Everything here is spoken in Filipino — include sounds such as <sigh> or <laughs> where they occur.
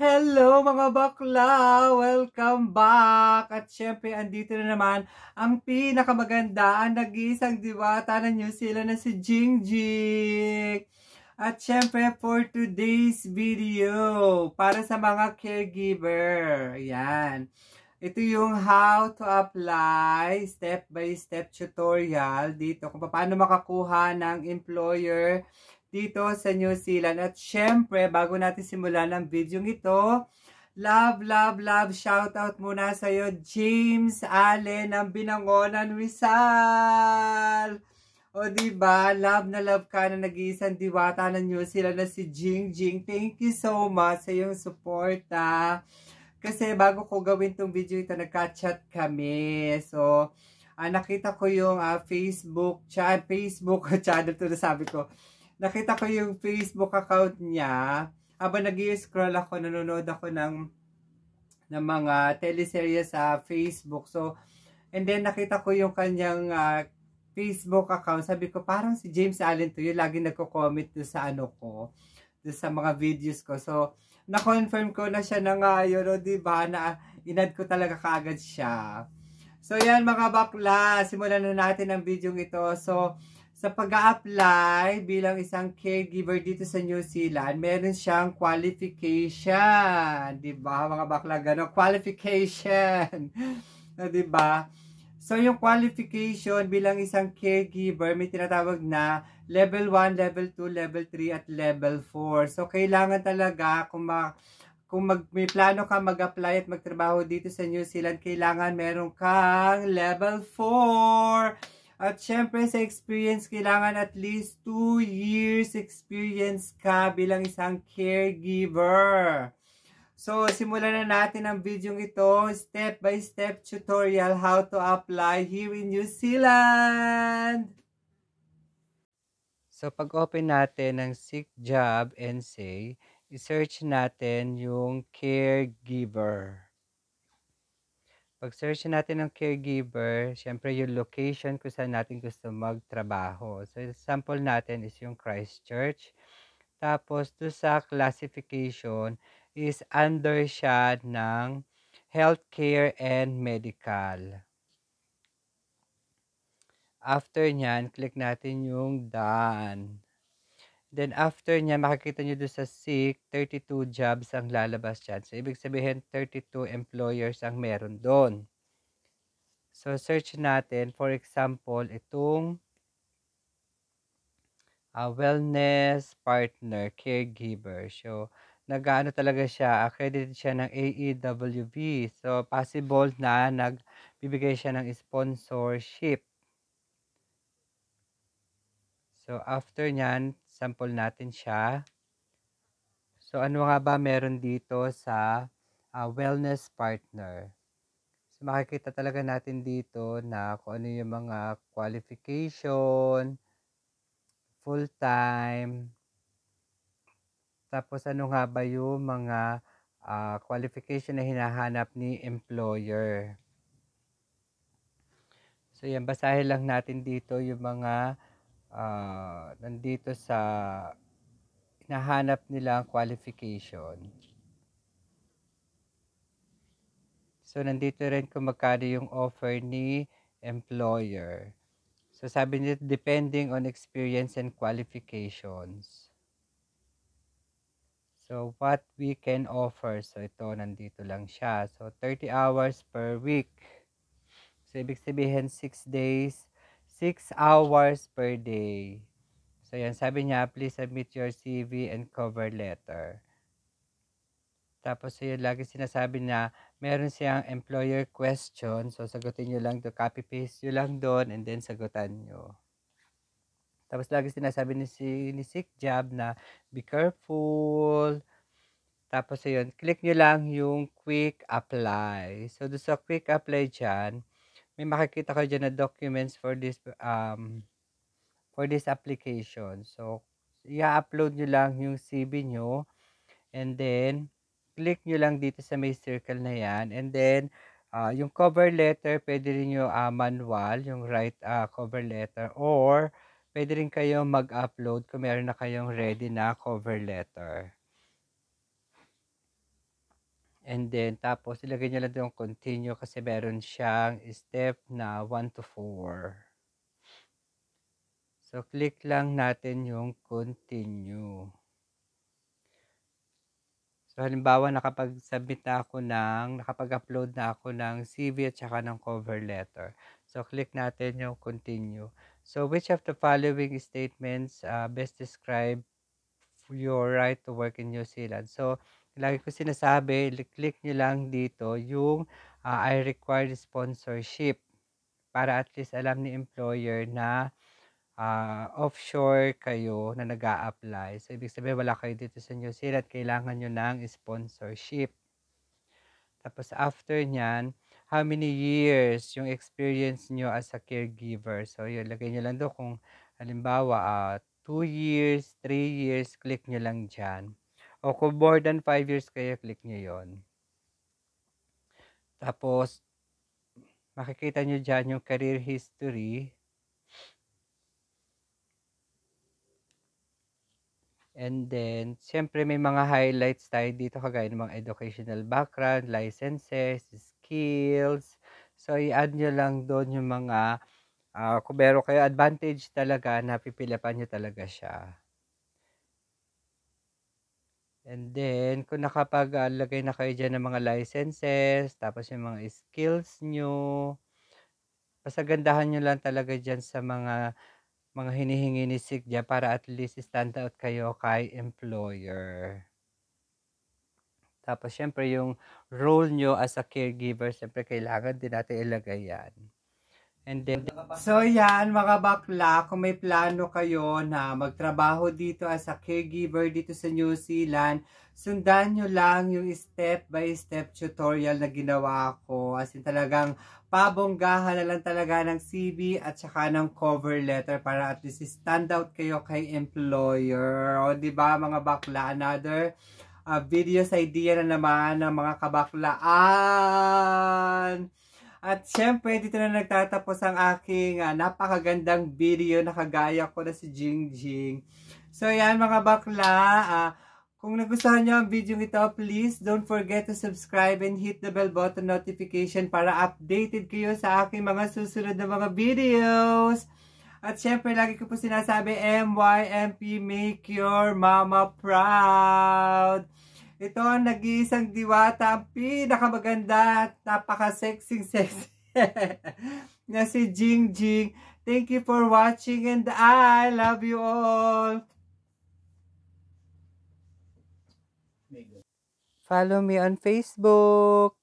Hello mga bakla! Welcome back! At syempre, andito na naman ang pinakamaganda, ang nag-iisang diwata ng New Zealand na si Jingjik. At syempre, for today's video, para sa mga caregiver, yan. Ito yung how to apply step-by-step -step tutorial dito kung paano makakuha ng employer dito sa New Zealand. At syempre, bago natin simulan ang video ito, love, love, love, shout out muna sa iyo, James Allen ng Binangonan Rizal. O di ba, love na love ka na nag-iisang diwata ng New Zealand na si Jing Jing. Thank you so much sa iyong support ah. Kasi bago ko gawin tong video ito, nagka-chat kami. So, ah, nakita ko yung ah, Facebook, cha Facebook <laughs> channel to na sabi ko nakita ko yung Facebook account niya. Habang nag scroll ako, nanonood ako ng, ng mga teleserye sa Facebook. So, and then nakita ko yung kanyang uh, Facebook account. Sabi ko, parang si James Allen to yung Lagi nagko-comment sa ano ko, sa mga videos ko. So, na-confirm ko na siya na nga yun, o diba? Na, inad ko talaga kaagad siya. So, yan mga bakla. Simulan na natin ang video ito. So, sa pag apply bilang isang caregiver dito sa New Zealand, meron siyang qualification. ba diba, mga bakla gano? Qualification. <laughs> Ah, ba diba? So, yung qualification bilang isang caregiver, may tinatawag na level 1, level 2, level 3, at level 4. So, kailangan talaga kung, ma, kung mag, may plano ka mag-apply at magtrabaho dito sa New Zealand, kailangan meron kang level 4 at syempre sa experience, kailangan at least 2 years experience ka bilang isang caregiver. So, simulan na natin ang video ito, step-by-step -step tutorial how to apply here in New Zealand. So, pag-open natin ng Seek Job and Say, i-search natin yung caregiver. Pag search natin ng caregiver, syempre yung location kung saan natin gusto magtrabaho. So, example natin is yung Christchurch. Tapos, to sa classification is under siya ng healthcare and medical. After nyan, click natin yung done. Then after niya, makikita niyo doon sa SEEK, 32 jobs ang lalabas dyan. So, ibig sabihin, 32 employers ang meron doon. So, search natin, for example, itong uh, wellness partner, caregiver. So, nag talaga siya, accredited siya ng AEWB. So, possible na nagbibigay siya ng sponsorship. So, after nyan, sample natin siya. So, ano nga ba meron dito sa uh, wellness partner? So, makikita talaga natin dito na kung ano yung mga qualification, full-time, tapos ano nga ba yung mga uh, qualification na hinahanap ni employer. So, yan, basahin lang natin dito yung mga uh, nandito sa hinahanap nila ang qualification. So, nandito rin kung magkano yung offer ni employer. So, sabi nito, depending on experience and qualifications. So, what we can offer. So, ito, nandito lang siya. So, 30 hours per week. So, ibig sabihin, 6 days 6 hours per day. So, yan. Sabi niya, please submit your CV and cover letter. Tapos, yun, lagi sinasabi niya, meron siyang employer question. So, sagutin nyo lang to Copy paste nyo lang doon and then sagutan nyo. Tapos, lagi sinasabi ni, si, ni Sick Job na, be careful. Tapos, yun, click nyo lang yung quick apply. So, doon sa quick apply dyan, may makikita kayo dyan na documents for this um, for this application. So, i-upload nyo lang yung CV nyo and then click nyo lang dito sa may circle na yan and then uh, yung cover letter pwede rin nyo uh, manual yung right uh, cover letter or pwede rin kayo mag-upload kung meron na kayong ready na cover letter. And then, tapos, ilagay nyo lang yung continue kasi meron siyang step na 1 to 4. So, click lang natin yung continue. So, halimbawa, nakapag-submit na ako ng, nakapag-upload na ako ng CV at saka ng cover letter. So, click natin yung continue. So, which of the following statements uh, best describe your right to work in New Zealand? So, lagi ko sinasabi, click nyo lang dito yung uh, I require sponsorship para at least alam ni employer na uh, offshore kayo na nag apply So, ibig sabihin, wala kayo dito sa New Zealand, kailangan nyo ng sponsorship. Tapos, after nyan, how many years yung experience nyo as a caregiver. So, yun, lagay nyo lang doon kung halimbawa, 2 uh, ah, years, 3 years, click nyo lang dyan o kung more than 5 years kayo, click nyo yon Tapos, makikita nyo dyan yung career history. And then, siyempre may mga highlights tayo dito kagaya ng mga educational background, licenses, skills. So, i-add nyo lang doon yung mga, uh, kung meron kayo advantage talaga, napipilapan nyo talaga siya. And then, kung nakapaglagay na kayo dyan ng mga licenses, tapos yung mga skills nyo, pasagandahan nyo lang talaga dyan sa mga mga hinihingi ni Sigja para at least stand out kayo kay employer. Tapos, syempre, yung role nyo as a caregiver, syempre, kailangan din natin ilagay yan. And then, so yan mga bakla, kung may plano kayo na magtrabaho dito as a caregiver dito sa New Zealand, sundan nyo lang yung step by step tutorial na ginawa ko. As in talagang pabonggahan na lang talaga ng CV at saka ng cover letter para at least stand out kayo kay employer. O ba diba, mga bakla, another uh, videos idea na naman ng mga kabaklaan. At syempre, dito na nagtatapos ang aking uh, napakagandang video na kagaya ko na si Jing Jing. So yan mga bakla, uh, kung nagustuhan nyo ang video ito, please don't forget to subscribe and hit the bell button notification para updated kayo sa aking mga susunod na mga videos. At syempre, lagi ko po sinasabi, MYMP, make your mama proud! Ito ang nag-iisang diwata, ang pinakamaganda at napaka-sexy sexy <laughs> na si Jing Jing. Thank you for watching and I love you all. Follow me on Facebook.